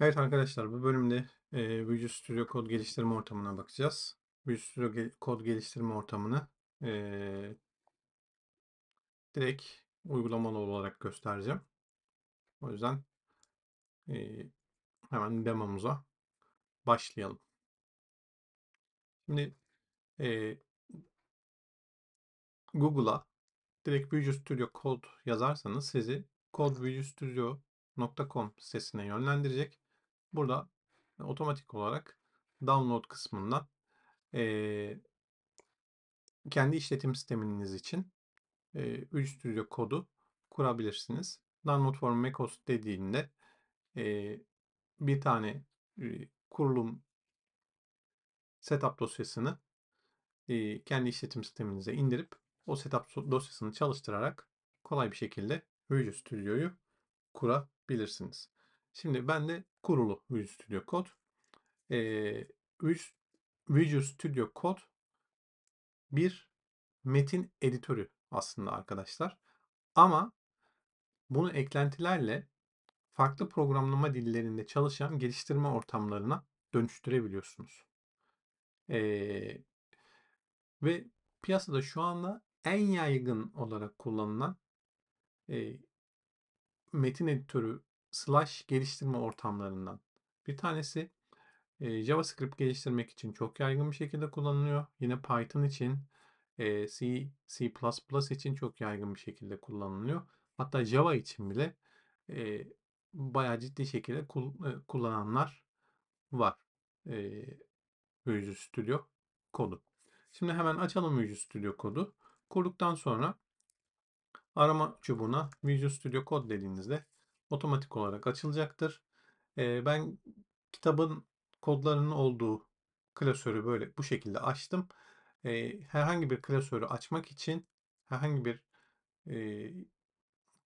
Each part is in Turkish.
Evet arkadaşlar bu bölümde e, Visual Studio kod geliştirme ortamına bakacağız. Visual Studio ge kod geliştirme ortamını e, direkt uygulamalı olarak göstereceğim. O yüzden e, hemen demomuza başlayalım. Şimdi e, Google'a direkt Visual Studio kod yazarsanız sizi kod.visualstudio.com sitesine yönlendirecek. Burada otomatik olarak download kısmından e, kendi işletim sisteminiz için e, Studio kodu kurabilirsiniz. Download for macOS dediğinde e, bir tane e, kurulum setup dosyasını e, kendi işletim sisteminize indirip o setup dosyasını çalıştırarak kolay bir şekilde Visual Studio'yu kurabilirsiniz. Şimdi ben de kurulu Visual Studio Code. E, Visual Studio Code bir metin editörü aslında arkadaşlar. Ama bunu eklentilerle farklı programlama dillerinde çalışan geliştirme ortamlarına dönüştürebiliyorsunuz. Ee, ve piyasada şu anda en yaygın olarak kullanılan e, metin editörü slash geliştirme ortamlarından. Bir tanesi e, JavaScript geliştirmek için çok yaygın bir şekilde kullanılıyor. Yine Python için, e, C, C++ için çok yaygın bir şekilde kullanılıyor. Hatta Java için bile e, bayağı ciddi şekilde kul, e, kullananlar var. E, Visual Studio kodu. Şimdi hemen açalım Visual Studio kodu. Kurduktan sonra arama çubuğuna Visual Studio kod dediğinizde otomatik olarak açılacaktır. ben kitabın kodlarının olduğu klasörü böyle bu şekilde açtım. herhangi bir klasörü açmak için herhangi bir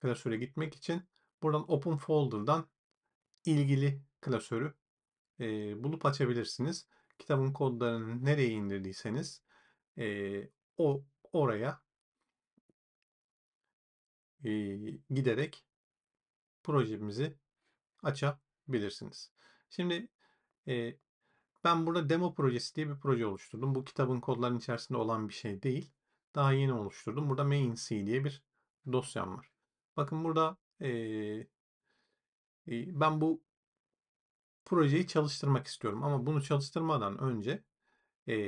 klasöre gitmek için buradan Open Folder'dan ilgili klasörü bulup açabilirsiniz. Kitabın kodlarını nereye indirdiyseniz o oraya giderek projemizi açabilirsiniz. Şimdi e, ben burada demo projesi diye bir proje oluşturdum. Bu kitabın kodlarının içerisinde olan bir şey değil. Daha yeni oluşturdum. Burada main. C diye bir dosyam var. Bakın burada e, e, ben bu projeyi çalıştırmak istiyorum. Ama bunu çalıştırmadan önce e,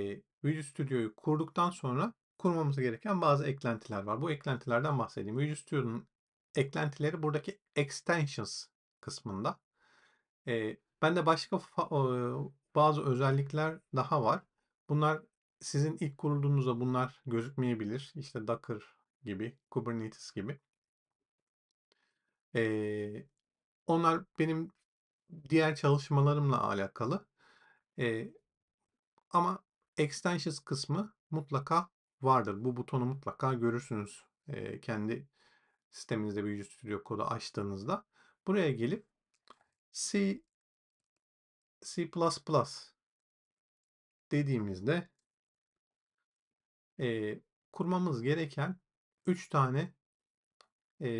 Visual Studio'yu kurduktan sonra kurmamız gereken bazı eklentiler var. Bu eklentilerden bahsedeyim. Visual Studio'nun eklentileri buradaki extensions kısmında. E, ben de başka bazı özellikler daha var. Bunlar sizin ilk kurulduğunuzda bunlar gözükmeyebilir. İşte Docker gibi, Kubernetes gibi. E, onlar benim diğer çalışmalarımla alakalı. E, ama extensions kısmı mutlaka vardır. Bu butonu mutlaka görürsünüz e, kendi sisteminizde Visual Studio kodu açtığınızda buraya gelip C C++ dediğimizde e, kurmamız gereken 3 tane e,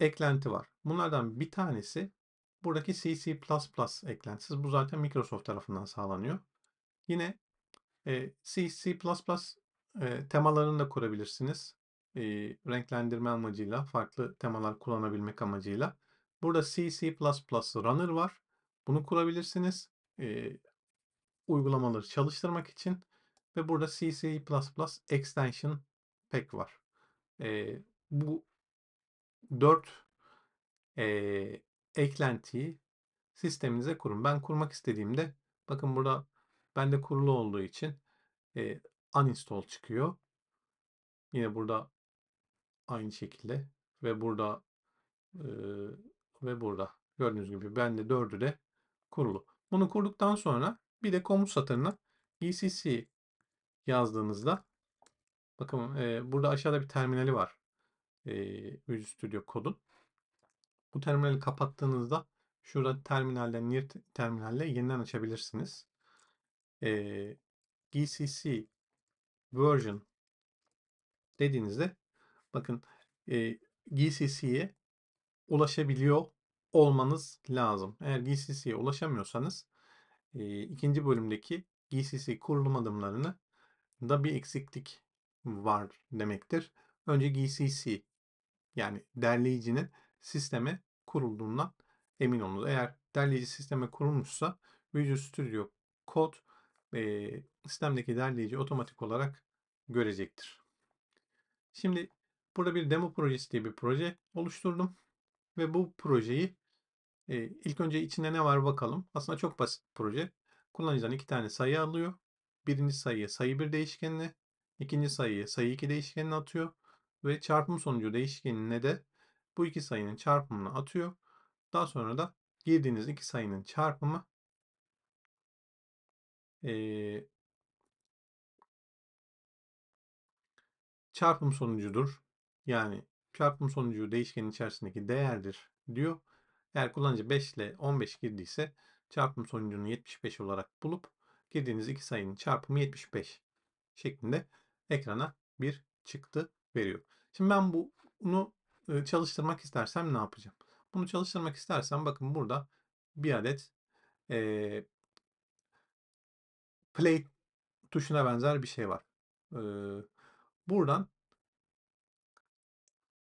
eklenti var. Bunlardan bir tanesi buradaki CC++ eklentisi. Bu zaten Microsoft tarafından sağlanıyor. Yine e, C++ e, temalarını da kurabilirsiniz. E, renklendirme amacıyla, farklı temalar kullanabilmek amacıyla. Burada CC++ Runner var. Bunu kurabilirsiniz. E, uygulamaları çalıştırmak için. Ve burada CC++ Extension Pack var. E, bu dört e, eklentiyi sisteminize kurun. Ben kurmak istediğimde bakın burada bende kurulu olduğu için e, uninstall çıkıyor. Yine burada aynı şekilde ve burada e, ve burada gördüğünüz gibi ben de dördü de kurulu. Bunu kurduktan sonra bir de komut satırına gcc e yazdığınızda bakın e, burada aşağıda bir terminali var. E, Visual Studio kodun. Bu terminali kapattığınızda şurada terminalden nir terminalle yeniden açabilirsiniz. E, GCC version dediğinizde bakın e, GCC'ye ulaşabiliyor olmanız lazım. Eğer GCC'ye ulaşamıyorsanız e, ikinci bölümdeki GCC kurulum adımlarını da bir eksiklik var demektir. Önce GCC yani derleyicinin sisteme kurulduğundan emin olunuz. Eğer derleyici sisteme kurulmuşsa Visual Studio Code e, sistemdeki derleyici otomatik olarak görecektir. Şimdi burada bir demo projesi diye bir proje oluşturdum. Ve bu projeyi e, ilk önce içinde ne var bakalım. Aslında çok basit bir proje. Kullanıcıdan iki tane sayı alıyor. Birinci sayıya sayı 1 değişkenini, ikinci sayıya sayı 2 değişkenini atıyor. Ve çarpım sonucu değişkenine de bu iki sayının çarpımını atıyor. Daha sonra da girdiğiniz iki sayının çarpımı e, çarpım sonucudur. Yani çarpım sonucu değişkenin içerisindeki değerdir diyor. Eğer kullanıcı 5 ile 15 girdiyse çarpım sonucunu 75 olarak bulup girdiğiniz iki sayının çarpımı 75 şeklinde ekrana bir çıktı veriyor. Şimdi ben bunu çalıştırmak istersem ne yapacağım? Bunu çalıştırmak istersem bakın burada bir adet e, play tuşuna benzer bir şey var. Ee, buradan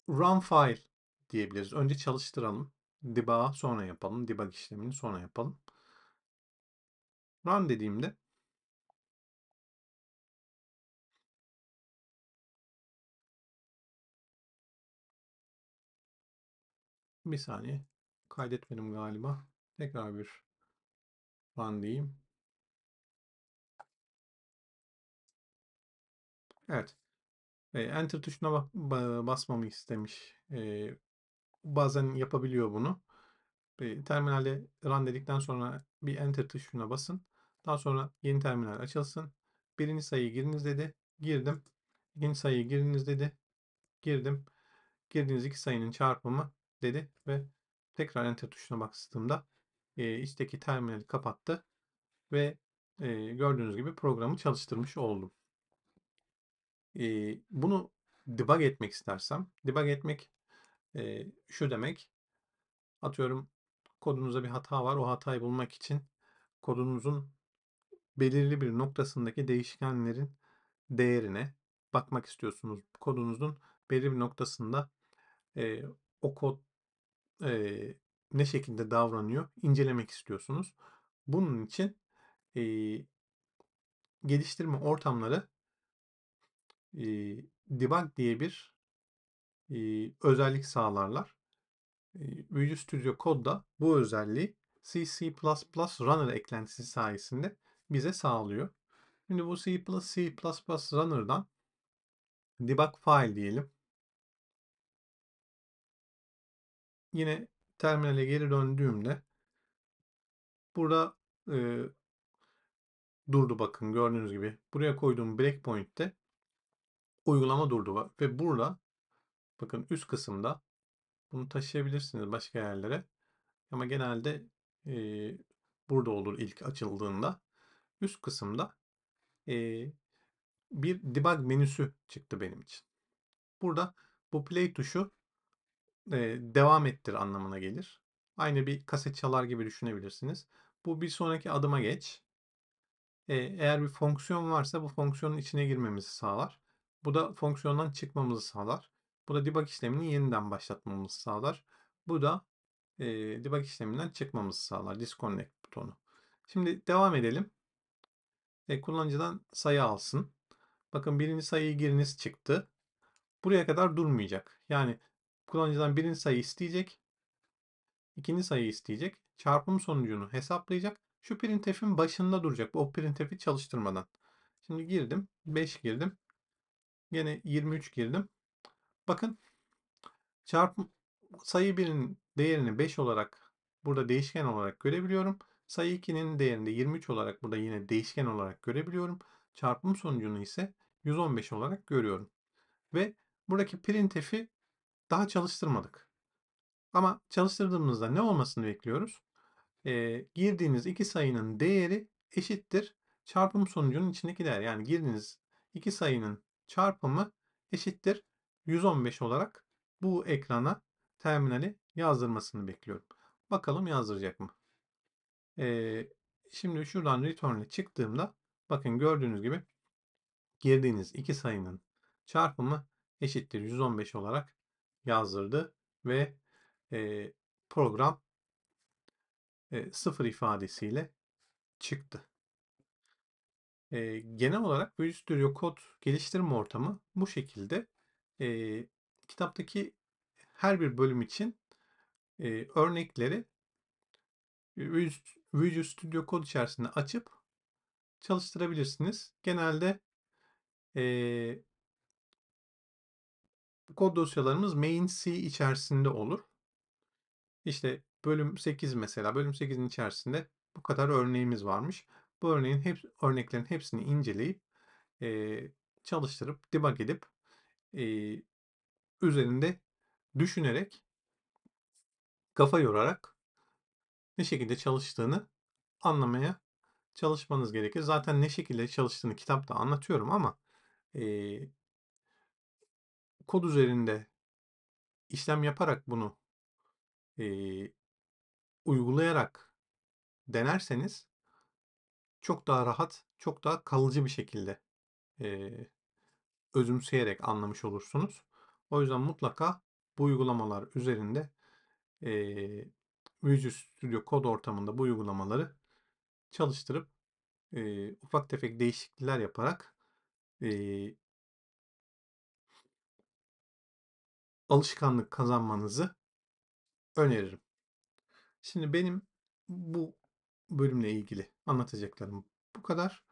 run file diyebiliriz. Önce çalıştıralım. Debug sonra yapalım. Debug işlemini sonra yapalım. Run dediğimde bir saniye kaydetmedim galiba. Tekrar bir run diyeyim. Evet. Enter tuşuna basmamı istemiş. bazen yapabiliyor bunu. Terminalde terminale run dedikten sonra bir Enter tuşuna basın. Daha sonra yeni terminal açılsın. Birinci sayıyı giriniz dedi. Girdim. İkinci sayıyı giriniz dedi. Girdim. Girdiğiniz iki sayının çarpımı dedi ve tekrar Enter tuşuna bastığımda içteki terminali kapattı ve gördüğünüz gibi programı çalıştırmış oldum e, bunu debug etmek istersem, debug etmek e, şu demek. Atıyorum kodunuzda bir hata var. O hatayı bulmak için kodunuzun belirli bir noktasındaki değişkenlerin değerine bakmak istiyorsunuz. Kodunuzun belirli bir noktasında e, o kod e, ne şekilde davranıyor incelemek istiyorsunuz. Bunun için e, geliştirme ortamları e, debug diye bir e, özellik sağlarlar. E, Visual Studio Code bu özelliği C++ Runner eklentisi sayesinde bize sağlıyor. Şimdi bu C++, C++ Runner'dan debug file diyelim. Yine terminale geri döndüğümde burada e, durdu bakın gördüğünüz gibi. Buraya koyduğum breakpoint'te uygulama durdu ve burada bakın üst kısımda bunu taşıyabilirsiniz başka yerlere ama genelde e, burada olur ilk açıldığında üst kısımda e, bir debug menüsü çıktı benim için. Burada bu play tuşu e, devam ettir anlamına gelir. Aynı bir kaset çalar gibi düşünebilirsiniz. Bu bir sonraki adıma geç. E, eğer bir fonksiyon varsa bu fonksiyonun içine girmemizi sağlar. Bu da fonksiyondan çıkmamızı sağlar. Bu da debug işlemini yeniden başlatmamızı sağlar. Bu da e, debug işleminden çıkmamızı sağlar. Disconnect butonu. Şimdi devam edelim. E, kullanıcıdan sayı alsın. Bakın birinci sayıyı giriniz çıktı. Buraya kadar durmayacak. Yani kullanıcıdan birinci sayı isteyecek. ikinci sayı isteyecek. Çarpım sonucunu hesaplayacak. Şu printf'in başında duracak. O printf'i çalıştırmadan. Şimdi girdim. 5 girdim. Yine 23 girdim. Bakın çarpım sayı 1'in değerini 5 olarak burada değişken olarak görebiliyorum. Sayı 2'nin değerini de 23 olarak burada yine değişken olarak görebiliyorum. Çarpım sonucunu ise 115 olarak görüyorum. Ve buradaki printf'i daha çalıştırmadık. Ama çalıştırdığımızda ne olmasını bekliyoruz? E, girdiğiniz iki sayının değeri eşittir çarpım sonucunun içindeki değer. Yani girdiğiniz iki sayının çarpımı eşittir 115 olarak bu ekrana terminali yazdırmasını bekliyorum. Bakalım yazdıracak mı? Ee, şimdi şuradan return'e çıktığımda bakın gördüğünüz gibi girdiğiniz iki sayının çarpımı eşittir 115 olarak yazdırdı ve e, program e, sıfır ifadesiyle çıktı. E, genel olarak Visual Studio Code geliştirme ortamı bu şekilde. E, kitaptaki her bir bölüm için e, örnekleri Visual Studio Code içerisinde açıp çalıştırabilirsiniz. Genelde e, kod dosyalarımız main C içerisinde olur. İşte bölüm 8 mesela bölüm 8'in içerisinde bu kadar örneğimiz varmış. Bu örneğin hep, örneklerin hepsini inceleyip e, çalıştırıp debug edip e, üzerinde düşünerek kafa yorarak ne şekilde çalıştığını anlamaya çalışmanız gerekir. Zaten ne şekilde çalıştığını kitapta anlatıyorum ama e, kod üzerinde işlem yaparak bunu e, uygulayarak denerseniz çok daha rahat, çok daha kalıcı bir şekilde e, özümseyerek anlamış olursunuz. O yüzden mutlaka bu uygulamalar üzerinde e, Visual Studio Code ortamında bu uygulamaları çalıştırıp e, ufak tefek değişiklikler yaparak e, alışkanlık kazanmanızı öneririm. Şimdi benim bu bölümle ilgili anlatacaklarım bu kadar.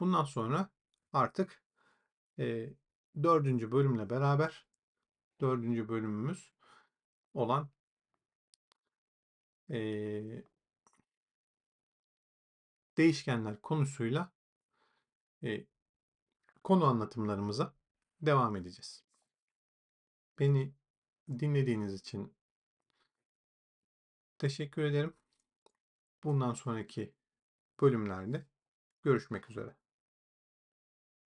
Bundan sonra artık e, dördüncü bölümle beraber dördüncü bölümümüz olan e, değişkenler konusuyla e, konu anlatımlarımıza devam edeceğiz. Beni dinlediğiniz için teşekkür ederim. Bundan sonraki bölümlerde görüşmek üzere.